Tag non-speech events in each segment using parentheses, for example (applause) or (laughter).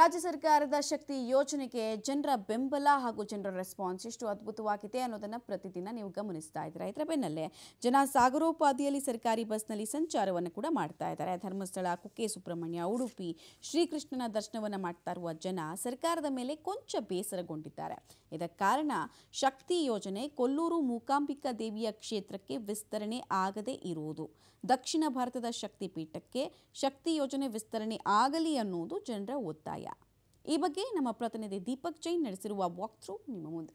ರಾಜ್ಯ ಸರ್ಕಾರದ ಶಕ್ತಿ ಯೋಜನೆಗೆ ಜನರ ಬೆಂಬಲ ಹಾಗೂ ಜನರ ರೆಸ್ಪಾನ್ಸ್ ಎಷ್ಟು ಅದ್ಭುತವಾಗಿದೆ ಅನ್ನೋದನ್ನು ಪ್ರತಿದಿನ ನೀವು ಗಮನಿಸ್ತಾ ಇದ್ದೀರಾ ಇದರ ಬೆನ್ನಲ್ಲೇ ಜನ ಸಾಗರೋಪಾದಿಯಲ್ಲಿ ಸರ್ಕಾರಿ ಬಸ್ನಲ್ಲಿ ಸಂಚಾರವನ್ನು ಕೂಡ ಮಾಡ್ತಾ ಇದ್ದಾರೆ ಧರ್ಮಸ್ಥಳ ಕುಕ್ಕೆ ಸುಬ್ರಹ್ಮಣ್ಯ ಉಡುಪಿ ಶ್ರೀಕೃಷ್ಣನ ದರ್ಶನವನ್ನು ಮಾಡ್ತಾ ಇರುವ ಜನ ಸರ್ಕಾರದ ಮೇಲೆ ಕೊಂಚ ಬೇಸರಗೊಂಡಿದ್ದಾರೆ ಇದಕ್ಕೆ ಕಾರಣ ಶಕ್ತಿ ಯೋಜನೆ ಕೊಲ್ಲೂರು ಮೂಕಾಂಬಿಕಾ ದೇವಿಯ ಕ್ಷೇತ್ರಕ್ಕೆ ವಿಸ್ತರಣೆ ಆಗದೇ ಇರುವುದು ದಕ್ಷಿಣ ಭಾರತದ ಶಕ್ತಿ ಪೀಠಕ್ಕೆ ಶಕ್ತಿ ಯೋಜನೆ ವಿಸ್ತರಣೆ ಆಗಲಿ ಅನ್ನುವುದು ಜನರ ಒತ್ತಾಯ ಈ ಬಗ್ಗೆ ನಮ್ಮ ಪ್ರತಿನಿಧಿ ದೀಪಕ್ ಜೈನ್ ನಡೆಸಿರುವ ವಾಕ್ ಥ್ರೂ ನಿಮ್ಮ ಮುಂದೆ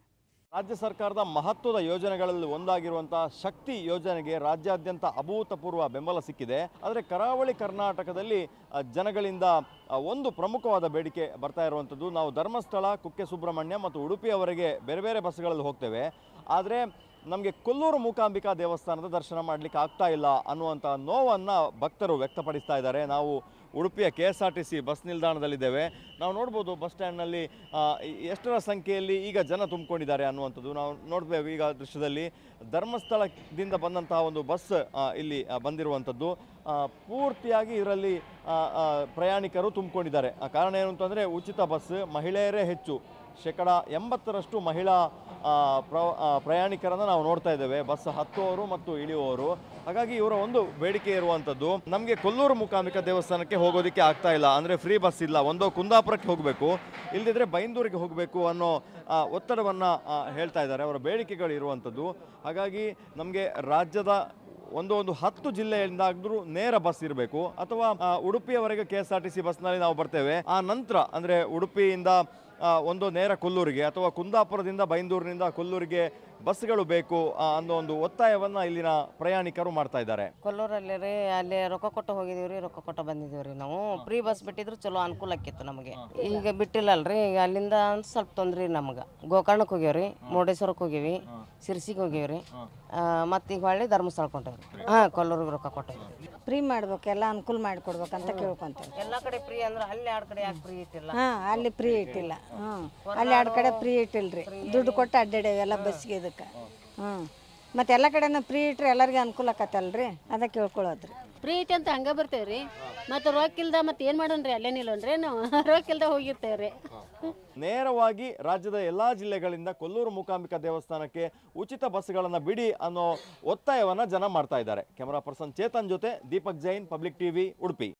ರಾಜ್ಯ ಸರ್ಕಾರದ ಮಹತ್ವದ ಯೋಜನೆಗಳಲ್ಲಿ ಒಂದಾಗಿರುವಂತಹ ಶಕ್ತಿ ಯೋಜನೆಗೆ ರಾಜ್ಯಾದ್ಯಂತ ಅಭೂತಪೂರ್ವ ಬೆಂಬಲ ಸಿಕ್ಕಿದೆ ಆದರೆ ಕರಾವಳಿ ಕರ್ನಾಟಕದಲ್ಲಿ ಜನಗಳಿಂದ ಒಂದು ಪ್ರಮುಖವಾದ ಬೇಡಿಕೆ ಬರ್ತಾ ಇರುವಂಥದ್ದು ನಾವು ಧರ್ಮಸ್ಥಳ ಕುಕ್ಕೆ ಸುಬ್ರಹ್ಮಣ್ಯ ಮತ್ತು ಉಡುಪಿಯವರೆಗೆ ಬೇರೆ ಬೇರೆ ಬಸ್ಗಳಲ್ಲಿ ಹೋಗ್ತೇವೆ ಆದರೆ ನಮಗೆ ಕೊಲ್ಲೂರು ಮೂಕಾಂಬಿಕಾ ದೇವಸ್ಥಾನದ ದರ್ಶನ ಮಾಡಲಿಕ್ಕೆ ಆಗ್ತಾ ಇಲ್ಲ ಅನ್ನುವಂಥ ನೋವನ್ನು ಭಕ್ತರು ವ್ಯಕ್ತಪಡಿಸ್ತಾ ಇದ್ದಾರೆ ನಾವು ಉಡುಪಿಯ K S R T C bus ನಿಲ್ದಾಣದಲ್ಲಿದ್ದೇವೆ ನಾವು ನೋಡ್ಬೋದು ಬಸ್ ಸ್ಟ್ಯಾಂಡ್ನಲ್ಲಿ ಎಷ್ಟರ ಸಂಖ್ಯೆಯಲ್ಲಿ ಈಗ ಜನ ತುಂಬಿಕೊಂಡಿದ್ದಾರೆ ಅನ್ನುವಂಥದ್ದು ನಾವು ನೋಡ್ಬೇಕು ಈಗ ದೃಶ್ಯದಲ್ಲಿ ಧರ್ಮಸ್ಥಳದಿಂದ ಬಂದಂತಹ ಒಂದು ಬಸ್ ಇಲ್ಲಿ ಬಂದಿರುವಂಥದ್ದು ಪೂರ್ತಿಯಾಗಿ ಇದರಲ್ಲಿ ಪ್ರಯಾಣಿಕರು ತುಂಬಿಕೊಂಡಿದ್ದಾರೆ ಕಾರಣ ಏನು ಅಂತಂದರೆ ಉಚಿತ ಬಸ್ ಮಹಿಳೆಯರೇ ಹೆಚ್ಚು ಶೇಕಡ ಎಂಬತ್ತರಷ್ಟು ಮಹಿಳಾ ಪ್ರ ಪ್ರಯಾಣಿಕರನ್ನು ನಾವು ನೋಡ್ತಾ ಇದ್ದೇವೆ ಬಸ್ ಹತ್ತುವವರು ಮತ್ತು ಇಳಿಯುವವರು ಹಾಗಾಗಿ ಇವರ ಒಂದು ಬೇಡಿಕೆ ಇರುವಂಥದ್ದು ನಮಗೆ ಕೊಲ್ಲೂರು ಮುಖಾಮಿಕ ದೇವಸ್ಥಾನಕ್ಕೆ ಹೋಗೋದಕ್ಕೆ ಆಗ್ತಾ ಇಲ್ಲ ಅಂದರೆ ಫ್ರೀ ಬಸ್ ಇಲ್ಲ ಒಂದೋ ಕುಂದಾಪುರಕ್ಕೆ ಹೋಗಬೇಕು ಇಲ್ಲದಿದ್ದರೆ ಬೈಂದೂರಿಗೆ ಹೋಗಬೇಕು ಅನ್ನೋ ಒತ್ತಡವನ್ನು ಹೇಳ್ತಾ ಇದ್ದಾರೆ ಅವರ ಬೇಡಿಕೆಗಳು ಇರುವಂಥದ್ದು ಹಾಗಾಗಿ ನಮಗೆ ರಾಜ್ಯದ ಒಂದು ಒಂದು ಹತ್ತು ಜಿಲ್ಲೆಯಿಂದ ಆಗಿದ್ರು ನೇರ ಬಸ್ ಇರಬೇಕು ಅಥವಾ ಉಡುಪಿಯವರೆಗೆ K S R T C ಬಸ್ನಲ್ಲಿ ನಾವು ಬರ್ತೇವೆ ಆ ನಂತರ ಅಂದರೆ ಉಡುಪಿಯಿಂದ ಒಂದು ನೇರ ಕೊಲ್ಲೂರಿಗೆ ಅಥವಾ ಕುಂದಾಪುರದಿಂದ ಬೈಂದೂರಿನಿಂದ ಕೊಲ್ಲೂರಿಗೆ ಬಸ್ಗಳು ಬೇಕು ಅನ್ನೋ ಒಂದು ಒತ್ತಾಯವನ್ನು ಇಲ್ಲಿನ ಪ್ರಯಾಣಿಕರು ಮಾಡ್ತಾ ಇದ್ದಾರೆ ಕೊಲ್ಲೂರಲ್ಲಿ ರೀ ಅಲ್ಲಿ ರೊಕ್ಕ ಕೊಟ್ಟು ಹೋಗಿದೀವಿ ರೀ ರೊಕ್ಕ ಕೊಟ್ಟು ಬಂದಿದ್ದೀವಿ ರೀ ನಾವು ಫ್ರೀ ಬಸ್ ಬಿಟ್ಟಿದ್ರು ಚಲೋ ಅನುಕೂಲ ಆಕಿತ್ತು ನಮಗೆ ಈಗ ಬಿಟ್ಟಿಲ್ಲಲ್ರಿ ಈಗ ಅಲ್ಲಿಂದ ಸ್ವಲ್ಪ ತೊಂದ್ರೆ ನಮ್ಗೆ ಗೋಕರ್ಣಕ್ಕೆ ಹೋಗ್ಯವ್ರಿ ಮುರುಡೇಶ್ವರಕ್ಕೆ ಹೋಗಿವಿ ಸಿರ್ಸಿಗೆ ರೀ ಮತ್ತು ಈಗ ಹೊಳ್ಳಿ ಧರ್ಮಸ್ಥಳಕ್ಕೆ ಹೊಂಟವ್ರಿ ಹಾಂ ಕೊಲ್ಲೂರಿಗೆ ರೊಕ್ಕ ಕೊಟ್ಟಿದ್ವಿ ಫ್ರೀ ಮಾಡ್ಬೇಕು ಎಲ್ಲ ಅನುಕೂಲ ಮಾಡಿಕೊಡ್ಬೇಕಂತ ಕೇಳ್ಕೊಂತೀವಿ ಎಲ್ಲ ಕಡೆ ಫ್ರೀ ಅಂದ್ರೆ ಅಲ್ಲಿ ಎರಡು ಕಡೆ ಯಾಕೆ ಫ್ರೀ ಇಟ್ಟಿಲ್ಲ ಅಲ್ಲಿ ಫ್ರೀ ಇಟ್ಟಿಲ್ಲ ಅಲ್ಲಿ ಎರಡು ಕಡೆ ಫ್ರೀ ಇಟ್ಟಿಲ್ರಿ ದುಡ್ಡು ಕೊಟ್ಟು ಅಡ್ಡಾಡೇವಿ ಎಲ್ಲ ಬಸ್ಗೆ ಇದಕ್ಕೆ ಹ್ಞೂ ಮತ್ತೆ ಎಲ್ಲ ಕಡೆನೂ ಫ್ರೀ ಇಟ್ಟರೆ ಎಲ್ಲರಿಗೆ ಅನುಕೂಲ ಆಕತ್ತಲ್ರಿ ಅದಕ್ಕೆ ಕೇಳ್ಕೊಳ್ಳೋದ್ರಿ ಪ್ರೀತಿ ಅಂತ ಹಂಗೆ ಬರ್ತೇವ್ರಿ ಮತ್ತು ರೋಕಿಲ್ದ ಮತ್ತೆ ಏನು ಮಾಡೋಣ್ರಿ ಅಲ್ಲೇನಿಲ್ಲನ್ರಿ ನಾವು (laughs) ರೋಕಿಲ್ದ ಹೋಗಿರ್ತೇವ್ರಿ ನೇರವಾಗಿ ರಾಜ್ಯದ ಎಲ್ಲಾ ಜಿಲ್ಲೆಗಳಿಂದ ಕೊಲ್ಲೂರು ಮೂಕಾಂಬಿಕಾ ದೇವಸ್ಥಾನಕ್ಕೆ ಉಚಿತ ಬಸ್ಗಳನ್ನು ಬಿಡಿ ಅನ್ನೋ ಒತ್ತಾಯವನ್ನು ಜನ ಮಾಡ್ತಾ ಇದ್ದಾರೆ ಕ್ಯಾಮರಾ ಪರ್ಸನ್ ಚೇತನ್ ಜೊತೆ ದೀಪಕ್ ಜೈನ್ ಪಬ್ಲಿಕ್ ಟಿವಿ ಉಡುಪಿ